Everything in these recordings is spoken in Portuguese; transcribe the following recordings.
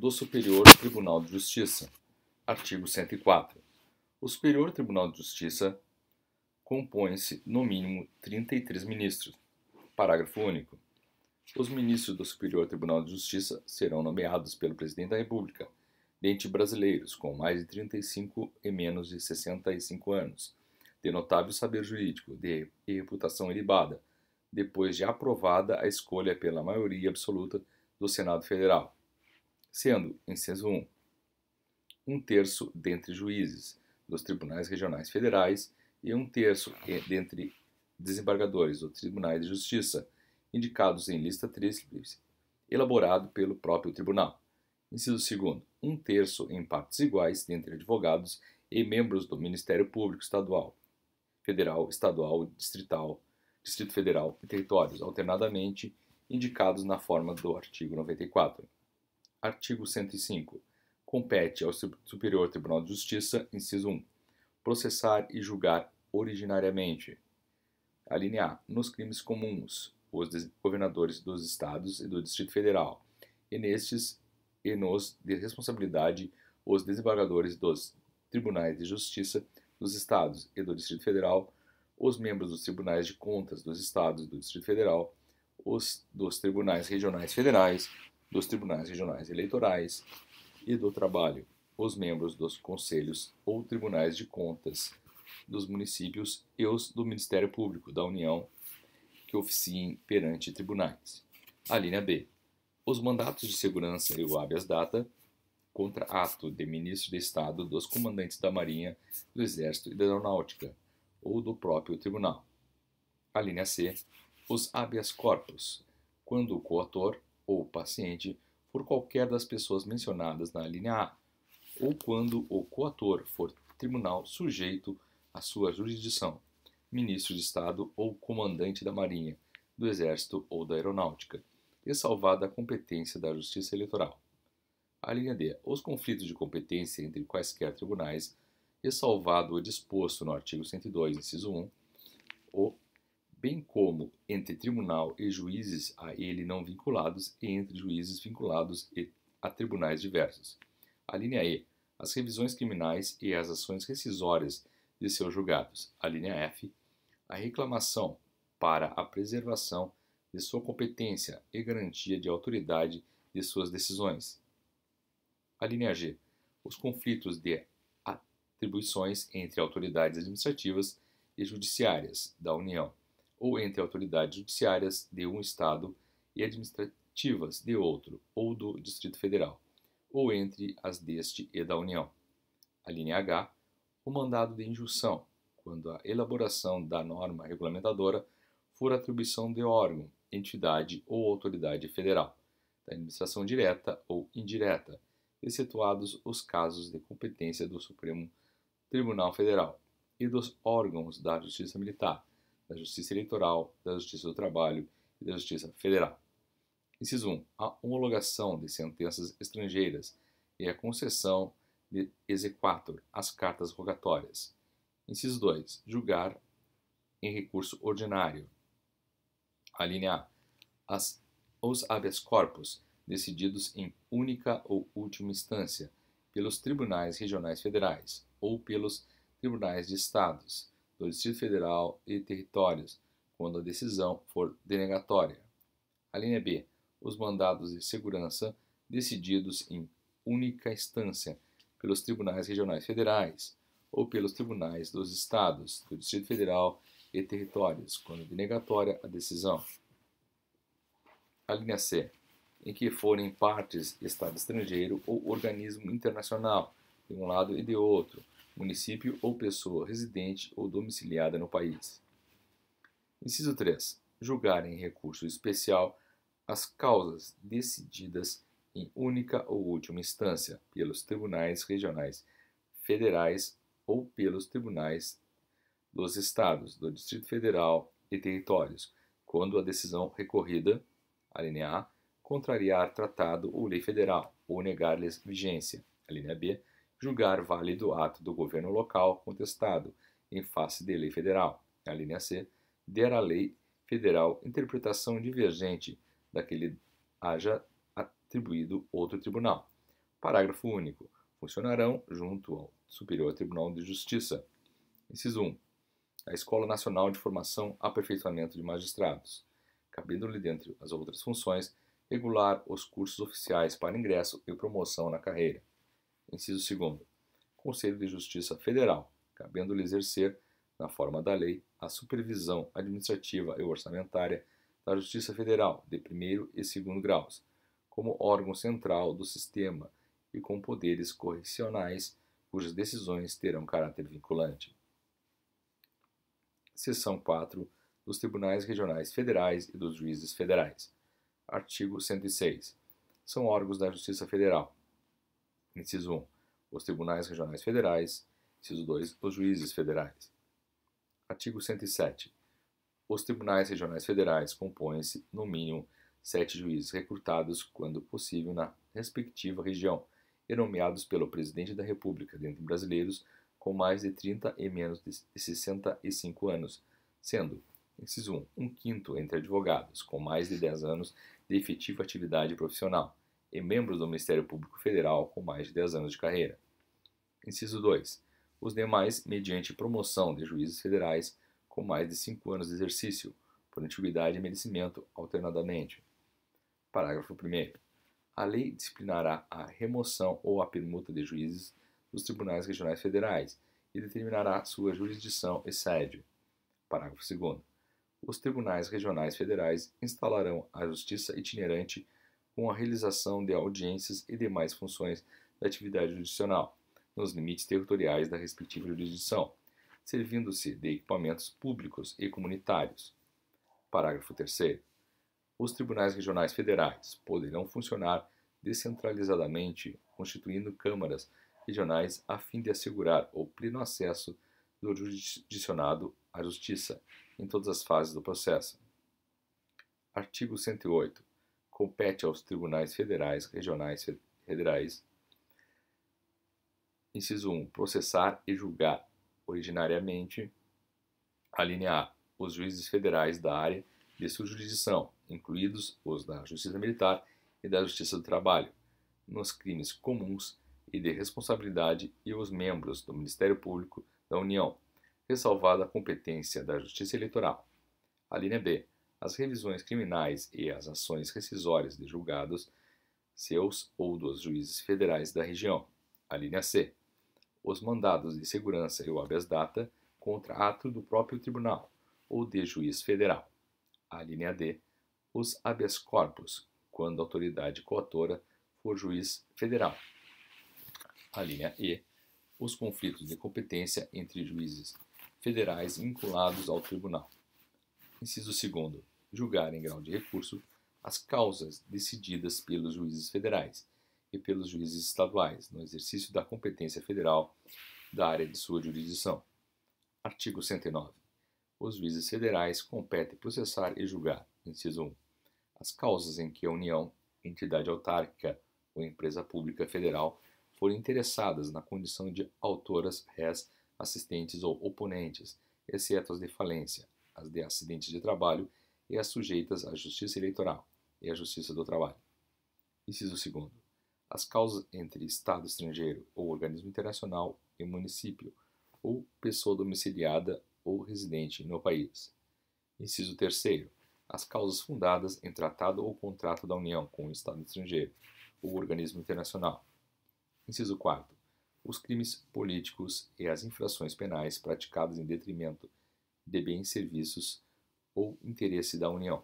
do Superior Tribunal de Justiça. Artigo 104. O Superior Tribunal de Justiça compõe-se, no mínimo, 33 ministros. Parágrafo único. Os ministros do Superior Tribunal de Justiça serão nomeados pelo Presidente da República, dentre brasileiros com mais de 35 e menos de 65 anos, de notável saber jurídico e reputação ilibada, depois de aprovada a escolha pela maioria absoluta do Senado Federal sendo, em 1, um terço dentre juízes dos tribunais regionais federais e um terço eh, dentre desembargadores dos tribunais de justiça, indicados em lista tríplice, elaborado pelo próprio tribunal. Inciso 2. Um terço em partes iguais dentre advogados e membros do Ministério Público Estadual, Federal, Estadual, Distrital, Distrito Federal e Territórios, alternadamente indicados na forma do artigo 94. Artigo 105. Compete ao Superior Tribunal de Justiça, inciso 1, processar e julgar originariamente. A linha A. Nos crimes comuns, os governadores dos estados e do Distrito Federal, e nestes e nos de responsabilidade os desembargadores dos Tribunais de Justiça dos Estados e do Distrito Federal, os membros dos Tribunais de Contas dos Estados e do Distrito Federal, os dos Tribunais Regionais Federais, dos tribunais regionais eleitorais e do trabalho, os membros dos conselhos ou tribunais de contas dos municípios e os do Ministério Público da União que oficiem perante tribunais. A linha B. Os mandatos de segurança e o habeas data contra ato de ministro de Estado dos comandantes da Marinha, do Exército e da Aeronáutica, ou do próprio tribunal. A linha C. Os habeas corpus, quando o coautor ou paciente por qualquer das pessoas mencionadas na linha A, ou quando o coator for tribunal sujeito à sua jurisdição, ministro de Estado ou comandante da Marinha, do Exército ou da Aeronáutica, e salvada a competência da Justiça Eleitoral. A linha D. Os conflitos de competência entre quaisquer tribunais, e salvado o disposto no artigo 102, inciso 1, o bem como entre tribunal e juízes a ele não vinculados e entre juízes vinculados a tribunais diversos. A linha E. As revisões criminais e as ações rescisórias de seus julgados. A linha F. A reclamação para a preservação de sua competência e garantia de autoridade de suas decisões. A linha G. Os conflitos de atribuições entre autoridades administrativas e judiciárias da União ou entre autoridades judiciárias de um Estado e administrativas de outro ou do Distrito Federal, ou entre as deste e da União. A linha H, o mandado de injunção, quando a elaboração da norma regulamentadora for atribuição de órgão, entidade ou autoridade federal, da administração direta ou indireta, excetuados os casos de competência do Supremo Tribunal Federal e dos órgãos da Justiça Militar, da Justiça Eleitoral, da Justiça do Trabalho e da Justiça Federal. Inciso 1. A homologação de sentenças estrangeiras e a concessão de exequator às cartas rogatórias. Inciso 2. Julgar em recurso ordinário. A linha A. As, os habeas corpus decididos em única ou última instância pelos tribunais regionais federais ou pelos tribunais de estados do Distrito Federal e territórios, quando a decisão for denegatória. A linha B. Os mandados de segurança decididos em única instância pelos tribunais regionais federais ou pelos tribunais dos estados, do Distrito Federal e territórios, quando denegatória a decisão. A linha C. Em que forem partes Estado estrangeiro ou organismo internacional, de um lado e de outro, município ou pessoa residente ou domiciliada no país. Inciso 3. Julgar em recurso especial as causas decididas em única ou última instância pelos tribunais regionais federais ou pelos tribunais dos estados, do Distrito Federal e territórios, quando a decisão recorrida, a linha A, contrariar tratado ou lei federal ou negar-lhes vigência, a linha B, julgar válido o ato do governo local contestado em face de lei federal. A linha C der à lei federal interpretação divergente da que lhe haja atribuído outro tribunal. Parágrafo único. Funcionarão, junto ao Superior Tribunal de Justiça. Inciso 1. A Escola Nacional de Formação Aperfeiçoamento de Magistrados, cabendo-lhe, dentre as outras funções, regular os cursos oficiais para ingresso e promoção na carreira Inciso 2. Conselho de Justiça Federal, cabendo-lhe exercer, na forma da lei, a supervisão administrativa e orçamentária da Justiça Federal de primeiro e segundo graus, como órgão central do sistema e com poderes correcionais cujas decisões terão caráter vinculante. Seção 4 dos Tribunais Regionais Federais e dos Juízes Federais. Artigo 106. São órgãos da Justiça Federal, Inciso 1. Os tribunais regionais federais. Inciso 2. Os juízes federais. Artigo 107. Os tribunais regionais federais compõem-se, no mínimo, sete juízes recrutados, quando possível, na respectiva região, e nomeados pelo Presidente da República, dentre brasileiros, com mais de 30 e menos de 65 anos, sendo, inciso 1, um quinto entre advogados, com mais de 10 anos de efetiva atividade profissional, e membros do Ministério Público Federal com mais de 10 anos de carreira. Inciso 2. Os demais, mediante promoção de juízes federais com mais de 5 anos de exercício, por antiguidade e merecimento, alternadamente. Parágrafo 1. A lei disciplinará a remoção ou a permuta de juízes dos tribunais regionais federais e determinará sua jurisdição e sede. Parágrafo 2. Os tribunais regionais federais instalarão a justiça itinerante com a realização de audiências e demais funções da atividade judicional, nos limites territoriais da respectiva jurisdição, servindo-se de equipamentos públicos e comunitários. Parágrafo 3. Os tribunais regionais federais poderão funcionar descentralizadamente, constituindo câmaras regionais a fim de assegurar o pleno acesso do jurisdicionado à justiça em todas as fases do processo. Artigo 108 compete aos tribunais federais, regionais federais. Inciso 1. Processar e julgar originariamente a linha A, os juízes federais da área de sua jurisdição, incluídos os da Justiça Militar e da Justiça do Trabalho, nos crimes comuns e de responsabilidade e os membros do Ministério Público da União, ressalvada a competência da Justiça Eleitoral. A linha B as revisões criminais e as ações rescisórias de julgados seus ou dos juízes federais da região. A linha C. Os mandados de segurança e o habeas data contra ato do próprio tribunal ou de juiz federal. A linha D. Os habeas corpus, quando a autoridade coatora for juiz federal. A linha E. Os conflitos de competência entre juízes federais vinculados ao tribunal. Inciso 2 julgar em grau de recurso as causas decididas pelos juízes federais e pelos juízes estaduais no exercício da competência federal da área de sua jurisdição. Artigo 109. Os juízes federais competem processar e julgar, inciso 1, as causas em que a União, entidade autárquica ou empresa pública federal forem interessadas na condição de autoras, réis, assistentes ou oponentes, exceto as de falência, as de acidentes de trabalho e as sujeitas à Justiça Eleitoral e à Justiça do Trabalho. Inciso 2. As causas entre Estado estrangeiro ou organismo internacional e município, ou pessoa domiciliada ou residente no país. Inciso 3. As causas fundadas em tratado ou contrato da União com o Estado estrangeiro ou organismo internacional. Inciso 4. Os crimes políticos e as infrações penais praticadas em detrimento de bens, e serviços ou interesse da União,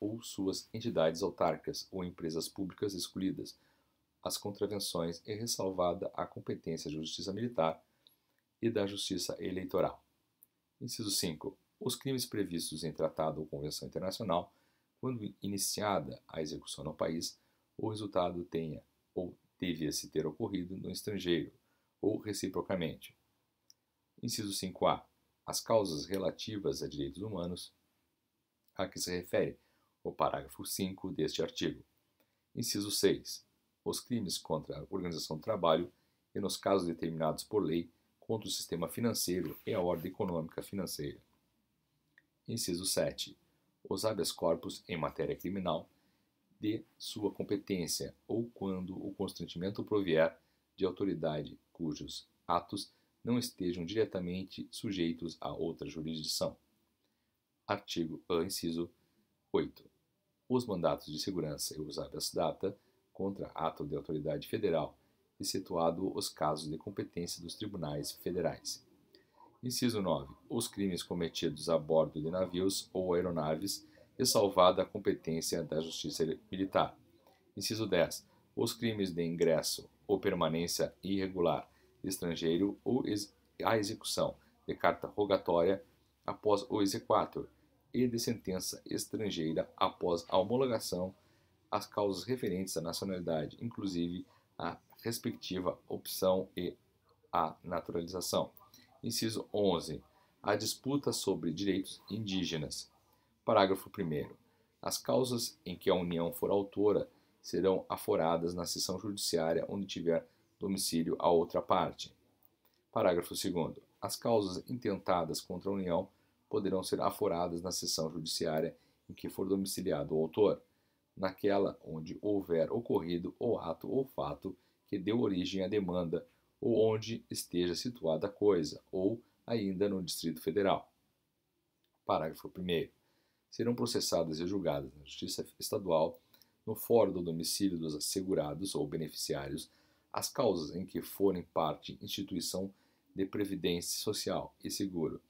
ou suas entidades autárquicas ou empresas públicas escolhidas, as contravenções é ressalvada a competência da Justiça Militar e da Justiça Eleitoral. Inciso 5. Os crimes previstos em tratado ou convenção internacional, quando iniciada a execução no país, o resultado tenha ou devia-se ter ocorrido no estrangeiro, ou reciprocamente. Inciso 5a. As causas relativas a direitos humanos, a que se refere o parágrafo 5 deste artigo. Inciso 6. Os crimes contra a organização do trabalho e nos casos determinados por lei contra o sistema financeiro e a ordem econômica financeira. Inciso 7. Os habeas corpus em matéria criminal de sua competência ou quando o constrangimento provier de autoridade cujos atos não estejam diretamente sujeitos a outra jurisdição artigo, uh, inciso 8. Os mandatos de segurança e os habeas data contra ato de autoridade federal, excetuado os casos de competência dos tribunais federais. Inciso 9. Os crimes cometidos a bordo de navios ou aeronaves, ressalvada a competência da Justiça Militar. Inciso 10. Os crimes de ingresso ou permanência irregular de estrangeiro ou ex a execução de carta rogatória após o exequatur, e de sentença estrangeira após a homologação as causas referentes à nacionalidade, inclusive a respectiva opção e a naturalização. Inciso 11. A disputa sobre direitos indígenas. Parágrafo 1. As causas em que a União for autora serão aforadas na seção judiciária onde tiver domicílio a outra parte. Parágrafo 2. As causas intentadas contra a União poderão ser aforadas na seção judiciária em que for domiciliado o autor, naquela onde houver ocorrido o ato ou fato que deu origem à demanda, ou onde esteja situada a coisa, ou ainda no Distrito Federal. Parágrafo 1. Serão processadas e julgadas na Justiça Estadual, no fórum do domicílio dos assegurados ou beneficiários, as causas em que forem parte instituição de previdência social e seguro,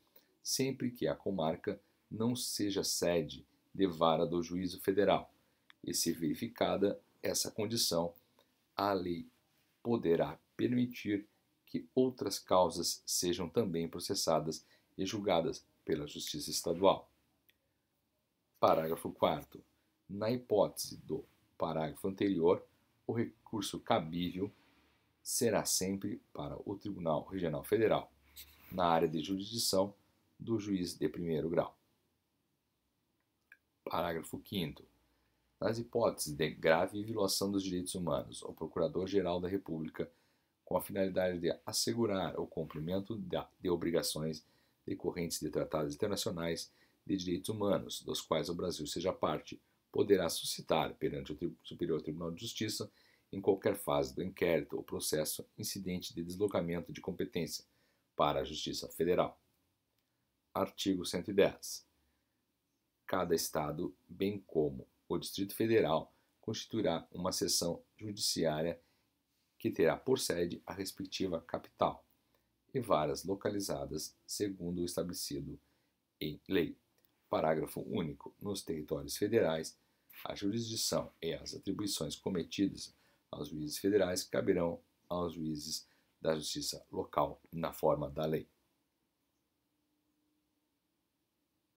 sempre que a comarca não seja sede de vara do juízo federal. E se verificada essa condição, a lei poderá permitir que outras causas sejam também processadas e julgadas pela Justiça Estadual. Parágrafo 4. Na hipótese do parágrafo anterior, o recurso cabível será sempre para o Tribunal Regional Federal. Na área de jurisdição, do juiz de primeiro grau. Parágrafo 5. Nas hipóteses de grave violação dos direitos humanos, o Procurador-Geral da República, com a finalidade de assegurar o cumprimento de obrigações decorrentes de tratados internacionais de direitos humanos, dos quais o Brasil seja parte, poderá suscitar perante o Superior Tribunal de Justiça, em qualquer fase do inquérito ou processo, incidente de deslocamento de competência para a Justiça Federal artigo 110. Cada Estado, bem como o Distrito Federal, constituirá uma seção judiciária que terá por sede a respectiva capital e varas localizadas segundo o estabelecido em lei. Parágrafo único. Nos territórios federais, a jurisdição e as atribuições cometidas aos juízes federais caberão aos juízes da justiça local na forma da lei.